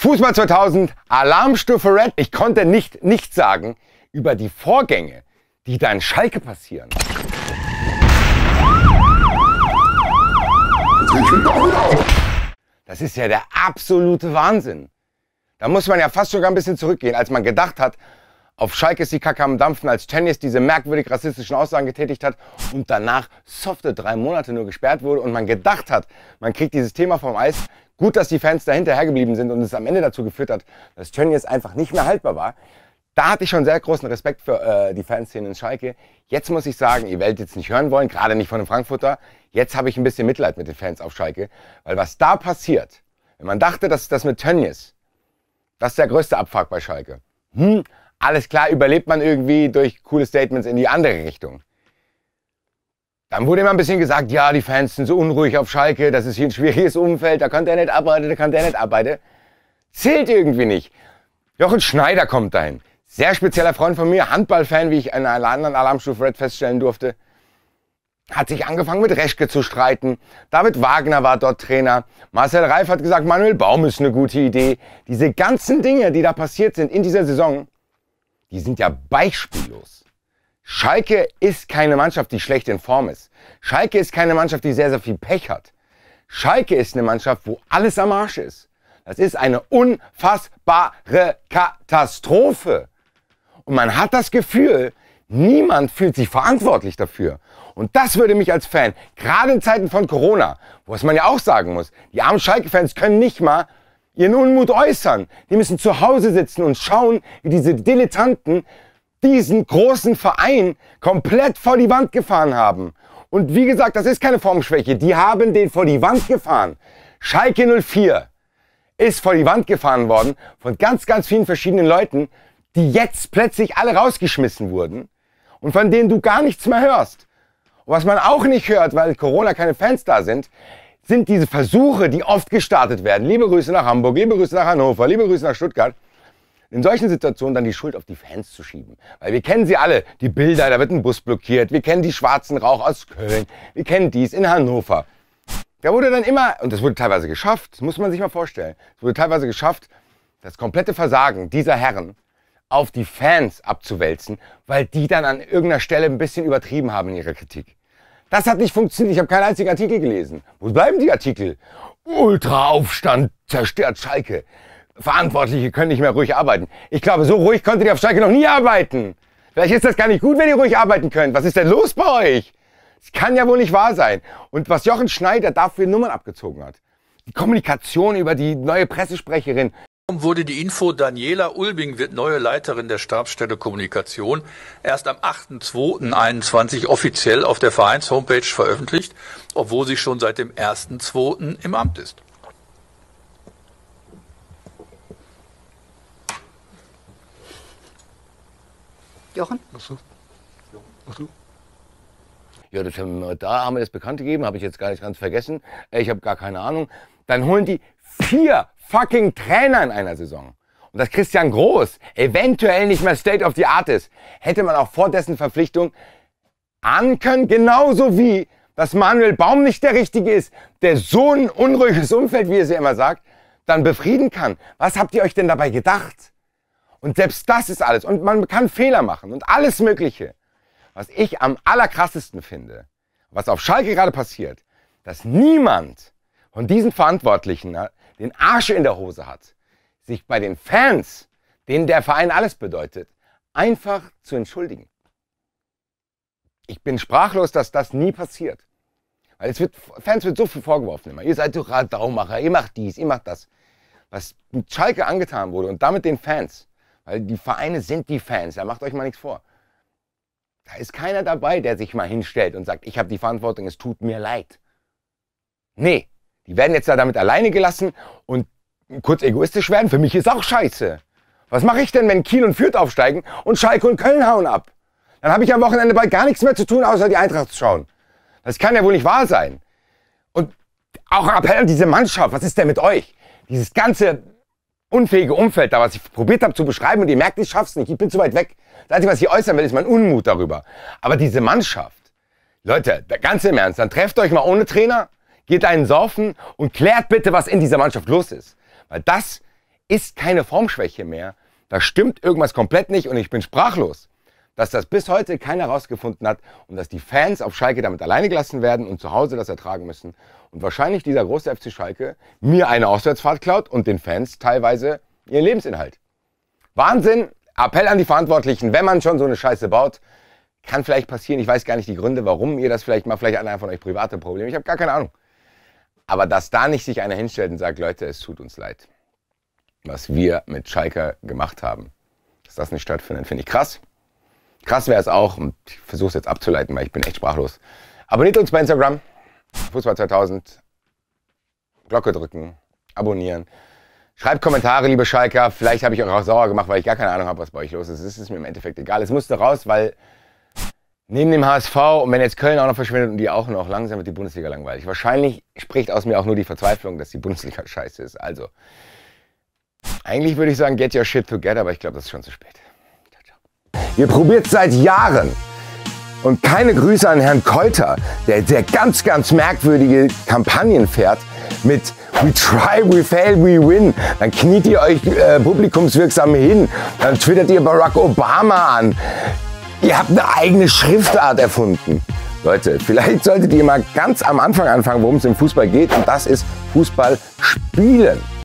Fußball 2000, Alarmstufe Red. Ich konnte nicht nichts sagen über die Vorgänge, die da in Schalke passieren. Das ist ja der absolute Wahnsinn. Da muss man ja fast sogar ein bisschen zurückgehen, als man gedacht hat, auf Schalke ist die Kacke am Dampfen, als Tönnies diese merkwürdig rassistischen Aussagen getätigt hat und danach softe drei Monate nur gesperrt wurde und man gedacht hat, man kriegt dieses Thema vom Eis. Gut, dass die Fans dahinter geblieben sind und es am Ende dazu geführt hat, dass Tönnies einfach nicht mehr haltbar war. Da hatte ich schon sehr großen Respekt für äh, die Fanszene in Schalke. Jetzt muss ich sagen, ihr werdet jetzt nicht hören wollen, gerade nicht von einem Frankfurter. Jetzt habe ich ein bisschen Mitleid mit den Fans auf Schalke, weil was da passiert, wenn man dachte, dass das mit Tönnies, das ist der größte Abfuck bei Schalke. Hm, alles klar, überlebt man irgendwie durch coole Statements in die andere Richtung. Dann wurde immer ein bisschen gesagt, ja, die Fans sind so unruhig auf Schalke, das ist hier ein schwieriges Umfeld, da kann der nicht arbeiten, da kann der nicht arbeiten. Zählt irgendwie nicht. Jochen Schneider kommt dahin. Sehr spezieller Freund von mir, Handballfan, wie ich in einer anderen Alarmstufe Red feststellen durfte. Hat sich angefangen mit Reschke zu streiten. David Wagner war dort Trainer. Marcel Reif hat gesagt, Manuel Baum ist eine gute Idee. Diese ganzen Dinge, die da passiert sind in dieser Saison, die sind ja beispiellos. Schalke ist keine Mannschaft, die schlecht in Form ist. Schalke ist keine Mannschaft, die sehr, sehr viel Pech hat. Schalke ist eine Mannschaft, wo alles am Arsch ist. Das ist eine unfassbare Katastrophe. Und man hat das Gefühl, niemand fühlt sich verantwortlich dafür. Und das würde mich als Fan, gerade in Zeiten von Corona, wo es man ja auch sagen muss, die armen Schalke-Fans können nicht mal ihren Unmut äußern. Die müssen zu Hause sitzen und schauen, wie diese Dilettanten diesen großen Verein komplett vor die Wand gefahren haben. Und wie gesagt, das ist keine Formschwäche. Die haben den vor die Wand gefahren. Schalke 04 ist vor die Wand gefahren worden von ganz, ganz vielen verschiedenen Leuten, die jetzt plötzlich alle rausgeschmissen wurden und von denen du gar nichts mehr hörst. Und was man auch nicht hört, weil Corona keine Fans da sind, sind diese Versuche, die oft gestartet werden, liebe Grüße nach Hamburg, liebe Grüße nach Hannover, liebe Grüße nach Stuttgart, in solchen Situationen dann die Schuld auf die Fans zu schieben. Weil wir kennen sie alle, die Bilder, da wird ein Bus blockiert, wir kennen die schwarzen Rauch aus Köln, wir kennen dies in Hannover. Da wurde dann immer, und das wurde teilweise geschafft, muss man sich mal vorstellen, es wurde teilweise geschafft, das komplette Versagen dieser Herren auf die Fans abzuwälzen, weil die dann an irgendeiner Stelle ein bisschen übertrieben haben in ihrer Kritik. Das hat nicht funktioniert. Ich habe keinen einzigen Artikel gelesen. Wo bleiben die Artikel? Ultraaufstand zerstört Schalke. Verantwortliche können nicht mehr ruhig arbeiten. Ich glaube, so ruhig konntet ihr auf Schalke noch nie arbeiten. Vielleicht ist das gar nicht gut, wenn ihr ruhig arbeiten könnt. Was ist denn los bei euch? Das kann ja wohl nicht wahr sein. Und was Jochen Schneider dafür Nummern abgezogen hat. Die Kommunikation über die neue Pressesprecherin, wurde die Info, Daniela Ulbing wird neue Leiterin der Stabsstelle Kommunikation, erst am 8.2.21 offiziell auf der Vereins-Homepage veröffentlicht, obwohl sie schon seit dem 1.2. im Amt ist. Jochen? Achso. Achso. Ja, das haben wir, da haben wir das bekannt gegeben, habe ich jetzt gar nicht ganz vergessen. Ich habe gar keine Ahnung. Dann holen die vier fucking Trainer in einer Saison. Und dass Christian Groß eventuell nicht mehr State of the Art ist, hätte man auch vor dessen Verpflichtung ahnen können. Genauso wie, dass Manuel Baum nicht der Richtige ist, der so ein unruhiges Umfeld, wie er sie immer sagt, dann befrieden kann. Was habt ihr euch denn dabei gedacht? Und selbst das ist alles. Und man kann Fehler machen und alles Mögliche. Was ich am allerkrassesten finde, was auf Schalke gerade passiert, dass niemand von diesen Verantwortlichen den Arsch in der Hose hat, sich bei den Fans, denen der Verein alles bedeutet, einfach zu entschuldigen. Ich bin sprachlos, dass das nie passiert. Weil es wird, Fans wird so viel vorgeworfen immer. Ihr seid doch Radaumacher, ihr macht dies, ihr macht das. Was mit Schalke angetan wurde und damit den Fans, weil die Vereine sind die Fans, da macht euch mal nichts vor. Da ist keiner dabei, der sich mal hinstellt und sagt, ich habe die Verantwortung, es tut mir leid. Nee, die werden jetzt da damit alleine gelassen und kurz egoistisch werden. Für mich ist auch scheiße. Was mache ich denn, wenn Kiel und Fürth aufsteigen und Schalke und Köln hauen ab? Dann habe ich am Wochenende bald gar nichts mehr zu tun, außer die Eintracht zu schauen. Das kann ja wohl nicht wahr sein. Und auch Appell an diese Mannschaft, was ist denn mit euch? Dieses ganze unfähige Umfeld da, was ich probiert habe zu beschreiben und ihr merkt, ich schaff's nicht, ich bin zu weit weg. Das Einzige, was ich äußern will, ist mein Unmut darüber. Aber diese Mannschaft, Leute, ganz im Ernst, dann trefft euch mal ohne Trainer geht einen saufen und klärt bitte, was in dieser Mannschaft los ist. Weil das ist keine Formschwäche mehr. Da stimmt irgendwas komplett nicht und ich bin sprachlos, dass das bis heute keiner herausgefunden hat und dass die Fans auf Schalke damit alleine gelassen werden und zu Hause das ertragen müssen und wahrscheinlich dieser große FC Schalke mir eine Auswärtsfahrt klaut und den Fans teilweise ihren Lebensinhalt. Wahnsinn, Appell an die Verantwortlichen, wenn man schon so eine Scheiße baut, kann vielleicht passieren. Ich weiß gar nicht die Gründe, warum ihr das vielleicht mal, vielleicht an einer von euch private Probleme. Ich habe gar keine Ahnung. Aber dass da nicht sich einer hinstellt und sagt, Leute, es tut uns leid, was wir mit Schalke gemacht haben, dass das nicht stattfindet, finde ich krass. Krass wäre es auch, und ich versuche es jetzt abzuleiten, weil ich bin echt sprachlos. Abonniert uns bei Instagram, Fußball 2000, Glocke drücken, abonnieren. Schreibt Kommentare, liebe Schalker. Vielleicht habe ich euch auch sauer gemacht, weil ich gar keine Ahnung habe, was bei euch los ist. Es ist mir im Endeffekt egal. Es musste raus, weil Neben dem HSV und wenn jetzt Köln auch noch verschwindet und die auch noch, langsam wird die Bundesliga langweilig. Wahrscheinlich spricht aus mir auch nur die Verzweiflung, dass die Bundesliga scheiße ist. Also, eigentlich würde ich sagen, get your shit together, aber ich glaube, das ist schon zu spät. Ciao, ciao. Ihr probiert seit Jahren. Und keine Grüße an Herrn Keuter, der, der ganz, ganz merkwürdige Kampagnen fährt mit We try, we fail, we win. Dann kniet ihr euch äh, publikumswirksam hin. Dann twittert ihr Barack Obama an. Ihr habt eine eigene Schriftart erfunden. Leute, vielleicht solltet ihr mal ganz am Anfang anfangen, worum es im Fußball geht. Und das ist Fußball spielen.